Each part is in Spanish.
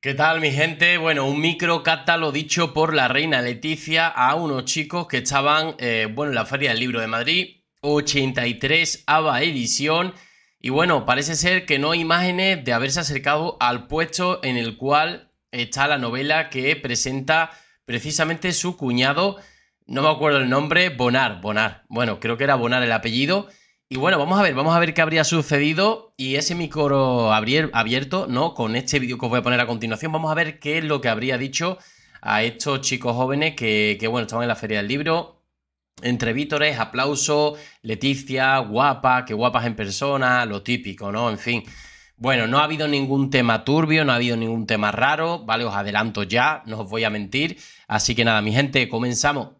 ¿Qué tal mi gente? Bueno, un micro lo dicho por la reina Leticia a unos chicos que estaban, eh, bueno, en la Feria del Libro de Madrid, 83 ABA edición, y bueno, parece ser que no hay imágenes de haberse acercado al puesto en el cual está la novela que presenta precisamente su cuñado, no me acuerdo el nombre, Bonar, Bonar, bueno, creo que era Bonar el apellido, y bueno, vamos a ver, vamos a ver qué habría sucedido y ese micro abierto, ¿no? Con este vídeo que os voy a poner a continuación, vamos a ver qué es lo que habría dicho a estos chicos jóvenes que, que bueno, estaban en la Feria del Libro. Entre vítores, aplauso, Leticia, guapa, que guapas en persona, lo típico, ¿no? En fin. Bueno, no ha habido ningún tema turbio, no ha habido ningún tema raro, ¿vale? Os adelanto ya, no os voy a mentir. Así que nada, mi gente, comenzamos.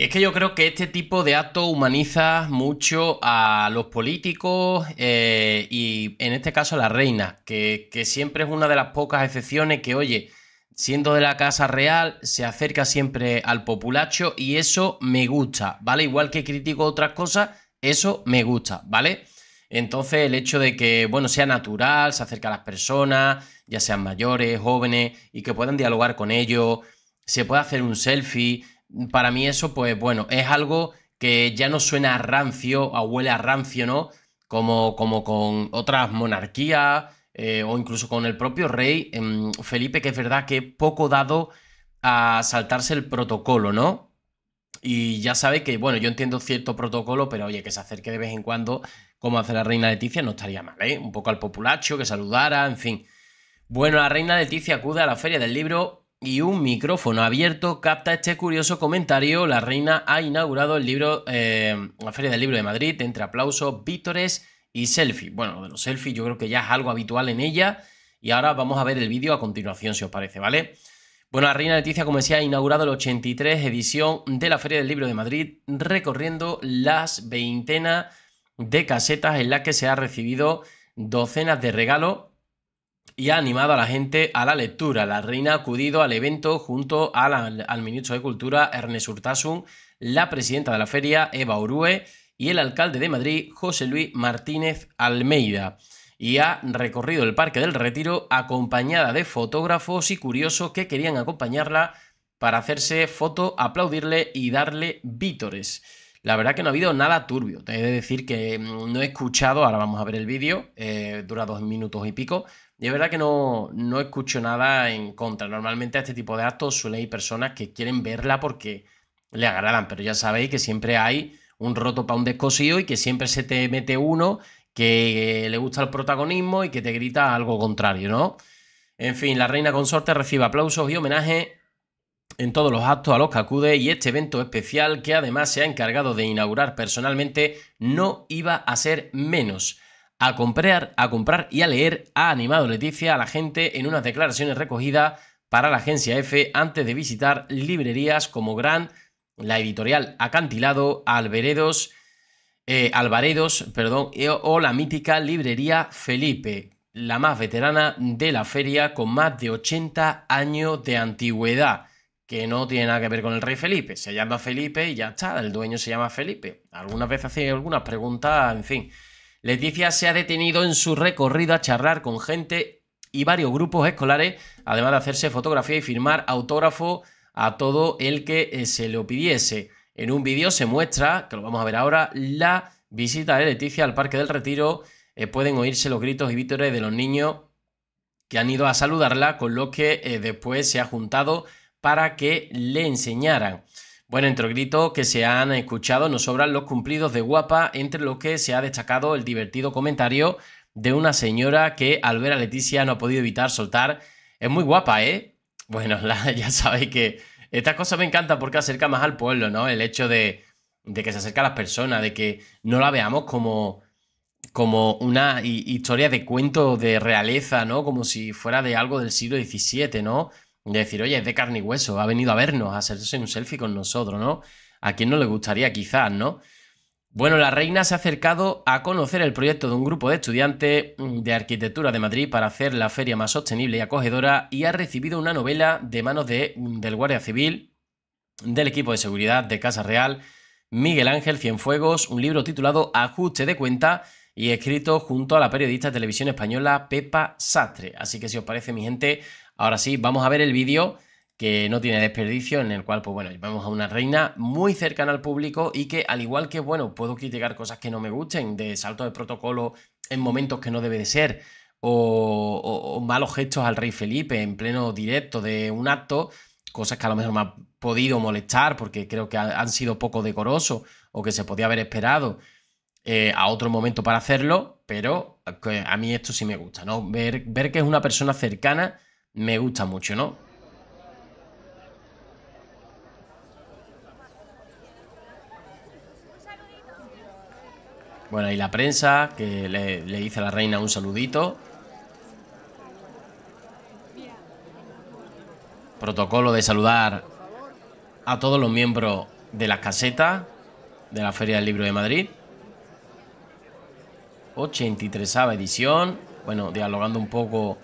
Y es que yo creo que este tipo de acto humaniza mucho a los políticos eh, y en este caso a la reina, que, siempre es una de las pocas excepciones que, oye, siendo de la casa real, se acerca siempre al populacho y eso me gusta, ¿vale? Igual que critico otras cosas, eso me gusta, ¿vale? Entonces el hecho de que, bueno, sea natural, se acerca a las personas, ya sean mayores, jóvenes, y que puedan dialogar con ellos, se pueda hacer un selfie para mí eso, pues bueno, es algo que ya no suena a rancio, a huele a rancio, ¿no? Como, como con otras monarquías eh, o incluso con el propio rey em, Felipe, que es verdad que poco dado a saltarse el protocolo, ¿no? Y ya sabe que, bueno, yo entiendo cierto protocolo, pero oye, que se acerque de vez en cuando, como hace la reina Leticia, no estaría mal, ¿eh? Un poco al populacho, que saludara, en fin. Bueno, la reina Leticia acude a la Feria del Libro y un micrófono abierto capta este curioso comentario. La reina ha inaugurado el libro, eh, la Feria del Libro de Madrid, entre aplausos, vítores y selfie. Bueno, de los selfies yo creo que ya es algo habitual en ella. Y ahora vamos a ver el vídeo a continuación, si os parece, ¿vale? Bueno, la reina Leticia, como decía, ha inaugurado la 83 edición de la Feria del Libro de Madrid, recorriendo las veintena de casetas en las que se ha recibido docenas de regalos y ha animado a la gente a la lectura. La reina ha acudido al evento junto al ministro de Cultura Ernest Urtasun, la presidenta de la feria Eva Urue y el alcalde de Madrid José Luis Martínez Almeida y ha recorrido el Parque del Retiro acompañada de fotógrafos y curiosos que querían acompañarla para hacerse foto, aplaudirle y darle vítores. La verdad que no ha habido nada turbio. Te he de decir que mm, no he escuchado, ahora vamos a ver el vídeo, eh, dura dos minutos y pico, y es verdad que no, escucho nada en contra. Normalmente a este tipo de actos suele ir personas que quieren verla porque le agradan, pero ya sabéis que siempre hay un roto para un descosido y que siempre se te mete uno que le gusta el protagonismo y que te grita algo contrario, ¿no? En fin, la reina consorte recibe aplausos y homenaje en todos los actos a los que acude y este evento especial que además se ha encargado de inaugurar personalmente no iba a ser menos a comprar, a comprar y a leer, ha animado Leticia a la gente en unas declaraciones recogidas para la agencia F antes de visitar librerías como Gran, la editorial Acantilado, Alberedos, eh, Alvaredos, perdón, o la mítica librería Felipe, la más veterana de la feria con más de 80 años de antigüedad, que no tiene nada que ver con el rey Felipe, se llama Felipe y ya está, el dueño se llama Felipe. Algunas veces hace algunas preguntas, en fin. Leticia se ha detenido en su recorrido a charlar con gente y varios grupos escolares, además de hacerse fotografía y firmar autógrafo a todo el que eh, se lo pidiese. En un vídeo se muestra, que lo vamos a ver ahora, la visita de Leticia al Parque del Retiro. Eh, pueden oírse los gritos y vítores de los niños que han ido a saludarla, con los que eh, después se ha juntado para que le enseñaran. Bueno, entre gritos que se han escuchado, nos sobran los cumplidos de guapa, entre los que se ha destacado el divertido comentario de una señora que al ver a Leticia no ha podido evitar soltar. Es muy guapa, ¿eh? Bueno, ya sabéis que estas cosas me encantan porque acerca más al pueblo, ¿no? El hecho de, que se acerca a las personas, de que no la veamos como, como una historia de cuento de realeza, ¿no? Como si fuera de algo del siglo XVII, ¿no? De decir, oye, es de carne y hueso, ha venido a vernos, a hacerse un selfie con nosotros, ¿no? A quien no le gustaría quizás, ¿no? Bueno, la reina se ha acercado a conocer el proyecto de un grupo de estudiantes de arquitectura de Madrid para hacer la feria más sostenible y acogedora y ha recibido una novela de manos de, del Guardia Civil, del equipo de seguridad de Casa Real, Miguel Ángel Cienfuegos, un libro titulado Ajuste de cuenta y escrito junto a la periodista de televisión española Pepa Sastre. Así que si os parece, mi gente, Ahora sí, vamos a ver el vídeo que no tiene desperdicio, en el cual, pues bueno, vamos a una reina muy cercana al público y que, al igual que, bueno, puedo criticar cosas que no me gusten, de salto de protocolo en momentos que no debe de ser, o, malos gestos al rey Felipe en pleno directo de un acto, cosas que a lo mejor me ha podido molestar porque creo que han sido poco decorosos o que se podía haber esperado eh, a otro momento para hacerlo, pero eh, a mí esto sí me gusta, ¿no? Ver, ver que es una persona cercana me gusta mucho, ¿no? Bueno, y la prensa, que le, le dice a la reina un saludito. Protocolo de saludar a todos los miembros de las casetas de la Feria del Libro de Madrid. 83 edición. Bueno, dialogando un poco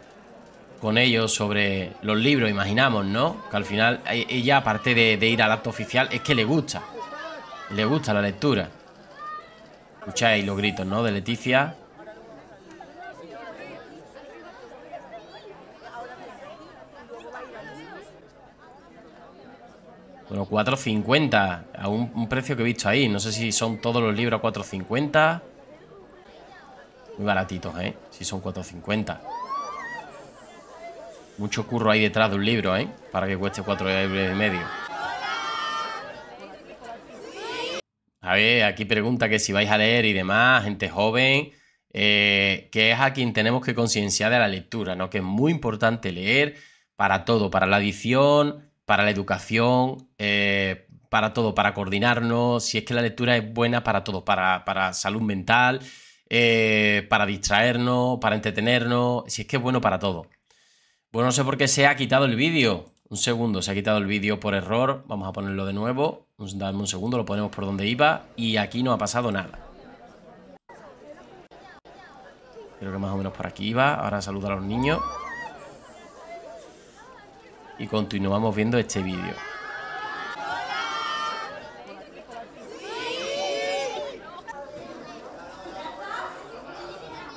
con ellos sobre los libros, imaginamos, ¿no? Que al final eh, ella, aparte de, ir al acto oficial, es que le gusta. Le gusta la lectura. Escucháis los gritos, ¿no? De Leticia. Bueno, 4.50 a un, un, precio que he visto ahí. No sé si son todos los libros a 4.50. Muy baratitos, ¿eh? Si son 4.50. Mucho curro ahí detrás de un libro, ¿eh? Para que cueste cuatro euros y medio. A ver, aquí pregunta que si vais a leer y demás, gente joven, eh, que es a quien tenemos que concienciar de la lectura, ¿no? Que es muy importante leer para todo, para la adicción, para la educación, eh, para todo, para coordinarnos. Si es que la lectura es buena para todo, para, para salud mental, eh, para distraernos, para entretenernos, si es que es bueno para todo. Bueno, no sé por qué se ha quitado el vídeo. Un segundo, se ha quitado el vídeo por error. Vamos a ponerlo de nuevo. Dame un segundo, lo ponemos por donde iba. Y aquí no ha pasado nada. Creo que más o menos por aquí iba. Ahora saluda a los niños. Y continuamos viendo este vídeo.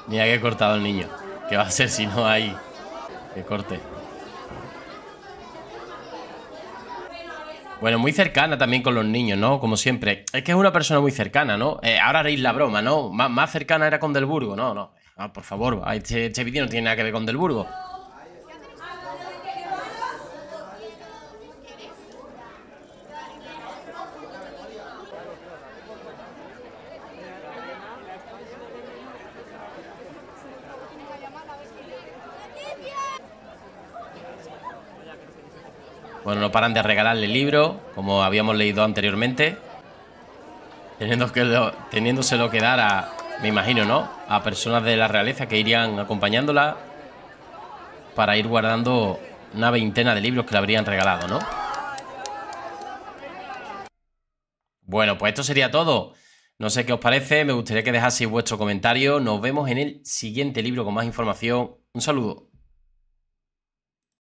Mira que he cortado el niño. ¿Qué va a hacer si no hay corte. Bueno, muy cercana también con los niños, ¿no? Como siempre. Es que es una persona muy cercana, ¿no? Eh, ahora haréis la broma, ¿no? más cercana era con Delburgo. No, no. Ah, por favor, este, este vídeo no tiene nada que ver con Delburgo. Bueno, no paran de regalarle libro, como habíamos leído anteriormente. lo, teniéndoselo que dar a, me imagino, ¿no? A personas de la realeza que irían acompañándola para ir guardando una veintena de libros que le habrían regalado, ¿no? Bueno, pues esto sería todo. No sé qué os parece, me gustaría que dejaseis vuestro comentario. Nos vemos en el siguiente libro con más información. Un saludo.